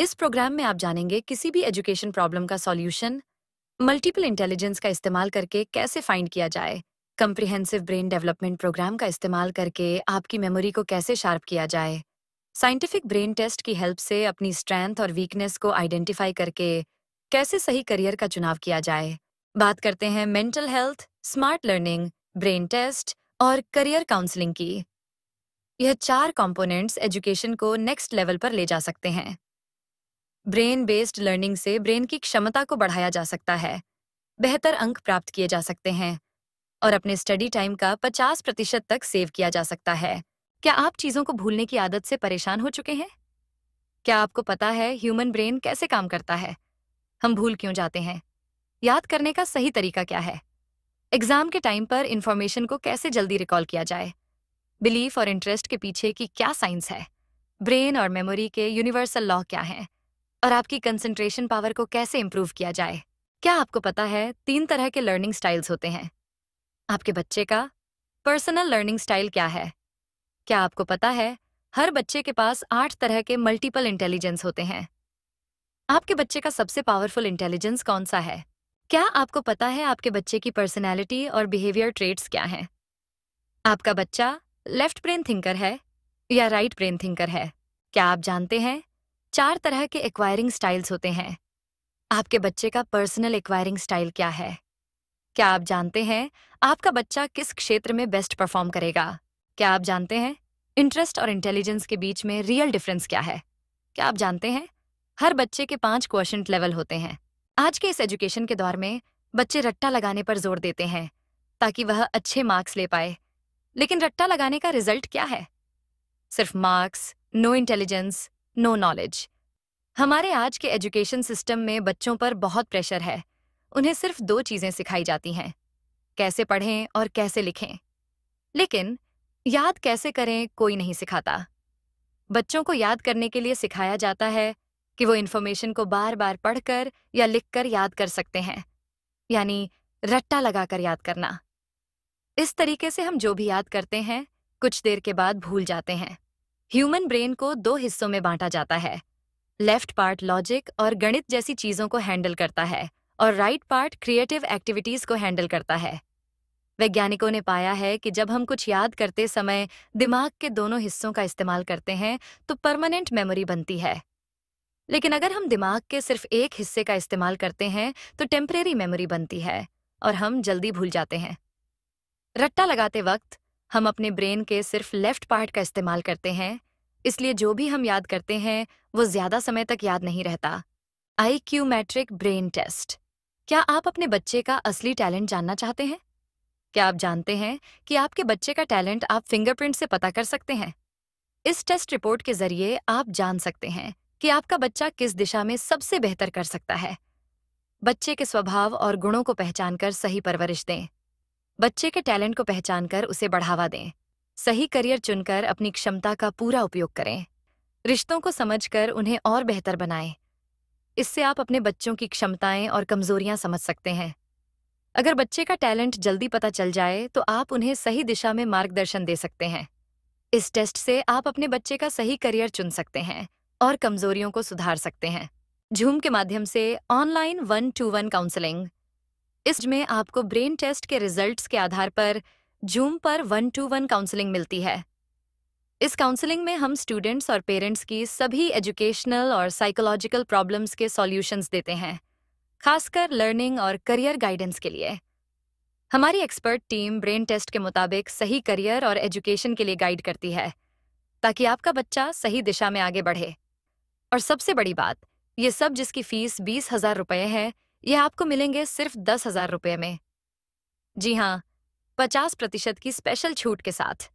इस प्रोग्राम में आप जानेंगे किसी भी एजुकेशन प्रॉब्लम का सॉल्यूशन मल्टीपल इंटेलिजेंस का इस्तेमाल करके कैसे फाइंड किया जाए कम्प्रिहेंसिव ब्रेन डेवलपमेंट प्रोग्राम का इस्तेमाल करके आपकी मेमोरी को कैसे शार्प किया जाए साइंटिफिक ब्रेन टेस्ट की हेल्प से अपनी स्ट्रेंथ और वीकनेस को आइडेंटिफाई करके कैसे सही करियर का चुनाव किया जाए बात करते हैं mental health smart learning brain test और करियर काउंसलिंग की यह चार कंपोनेंट्स एजुकेशन को नेक्स्ट लेवल पर ले जा सकते हैं ब्रेन बेस्ड लर्निंग से ब्रेन की क्षमता को बढ़ाया जा सकता है बेहतर अंक प्राप्त किए जा सकते हैं और अपने स्टडी टाइम का 50 प्रतिशत तक सेव किया जा सकता है क्या आप चीज़ों को भूलने की आदत से परेशान हो चुके हैं क्या आपको पता है ह्यूमन ब्रेन कैसे काम करता है हम भूल क्यों जाते हैं याद करने का सही तरीका क्या है एग्जाम के टाइम पर इंफॉर्मेशन को कैसे जल्दी रिकॉल किया जाए बिलीफ और इंटरेस्ट के पीछे की क्या साइंस है ब्रेन और मेमोरी के यूनिवर्सल लॉ क्या हैं और आपकी कंसंट्रेशन पावर को कैसे इम्प्रूव किया जाए क्या आपको पता है तीन तरह के लर्निंग स्टाइल्स होते हैं आपके बच्चे का पर्सनल लर्निंग स्टाइल क्या है क्या आपको पता है हर बच्चे के पास आठ तरह के मल्टीपल इंटेलिजेंस होते हैं आपके बच्चे का सबसे पावरफुल इंटेलिजेंस कौन सा है क्या आपको पता है आपके बच्चे की पर्सनैलिटी और बिहेवियर ट्रेट्स क्या हैं आपका बच्चा लेफ्ट ब्रेन थिंकर है या राइट ब्रेन थिंकर है क्या आप जानते हैं चार तरह के एक्वायरिंग स्टाइल्स होते हैं आपके बच्चे का पर्सनल एक्वायरिंग स्टाइल क्या है क्या आप जानते हैं आपका बच्चा किस क्षेत्र में बेस्ट परफॉर्म करेगा क्या आप जानते हैं इंटरेस्ट और इंटेलिजेंस के बीच में रियल डिफरेंस क्या है क्या आप जानते हैं हर बच्चे के पांच क्वेश्चन लेवल होते हैं आज के इस एजुकेशन के दौर में बच्चे रट्टा लगाने पर जोर देते हैं ताकि वह अच्छे मार्क्स ले पाए लेकिन रट्टा लगाने का रिजल्ट क्या है सिर्फ marks no intelligence no knowledge हमारे आज के एजुकेशन सिस्टम में बच्चों पर बहुत प्रेशर है उन्हें सिर्फ दो चीज़ें सिखाई जाती हैं कैसे पढ़ें और कैसे लिखें लेकिन याद कैसे करें कोई नहीं सिखाता बच्चों को याद करने के लिए सिखाया जाता है कि वो इन्फॉर्मेशन को बार बार पढ़कर या लिखकर याद कर सकते हैं यानी रट्टा लगाकर याद करना इस तरीके से हम जो भी याद करते हैं कुछ देर के बाद भूल जाते हैं ह्यूमन ब्रेन को दो हिस्सों में बांटा जाता है लेफ्ट पार्ट लॉजिक और गणित जैसी चीजों को हैंडल करता है और राइट पार्ट क्रिएटिव एक्टिविटीज को हैंडल करता है वैज्ञानिकों ने पाया है कि जब हम कुछ याद करते समय दिमाग के दोनों हिस्सों का इस्तेमाल करते हैं तो परमानेंट मेमोरी बनती है लेकिन अगर हम दिमाग के सिर्फ एक हिस्से का इस्तेमाल करते हैं तो टेम्परेरी मेमोरी बनती है और हम जल्दी भूल जाते हैं रट्टा लगाते वक्त हम अपने ब्रेन के सिर्फ लेफ्ट पार्ट का इस्तेमाल करते हैं इसलिए जो भी हम याद करते हैं वो ज्यादा समय तक याद नहीं रहता I Q metric brain test क्या आप अपने बच्चे का असली टैलेंट जानना चाहते हैं क्या आप जानते हैं कि आपके बच्चे का टैलेंट आप फिंगरप्रिंट से पता कर सकते हैं इस टेस्ट रिपोर्ट के जरिए आप जान सकते हैं कि आपका बच्चा किस दिशा में सबसे बेहतर कर सकता है बच्चे के स्वभाव और गुणों को पहचानकर सही परवरिश दें बच्चे के टैलेंट को पहचान कर उसे बढ़ावा दें सही करियर चुनकर अपनी क्षमता का पूरा उपयोग करें रिश्तों को समझकर उन्हें और बेहतर बनाएं इससे आप अपने बच्चों की क्षमताएं और कमजोरियां समझ सकते हैं अगर बच्चे का टैलेंट जल्दी पता चल जाए तो आप उन्हें सही दिशा में मार्गदर्शन दे सकते हैं इस टेस्ट से आप अपने बच्चे का सही करियर चुन सकते हैं और कमजोरियों को सुधार सकते हैं झूम के माध्यम से online one to one counselling इस में आपको ब्रेन टेस्ट के रिजल्ट्स के आधार पर जूम पर वन टू वन काउंसलिंग मिलती है इस काउंसलिंग में हम स्टूडेंट्स और पेरेंट्स की सभी एजुकेशनल और साइकोलॉजिकल प्रॉब्लम्स के सॉल्यूशंस देते हैं खासकर लर्निंग और करियर गाइडेंस के लिए हमारी एक्सपर्ट टीम ब्रेन टेस्ट के मुताबिक सही करियर और एजुकेशन के लिए गाइड करती है ताकि आपका बच्चा सही दिशा में आगे बढ़े और सबसे बड़ी बात ये सब जिसकी फीस बीस हजार रुपये है ये आपको मिलेंगे सिर्फ दस हजार रुपये में जी हाँ पचास प्रतिशत की स्पेशल छूट के साथ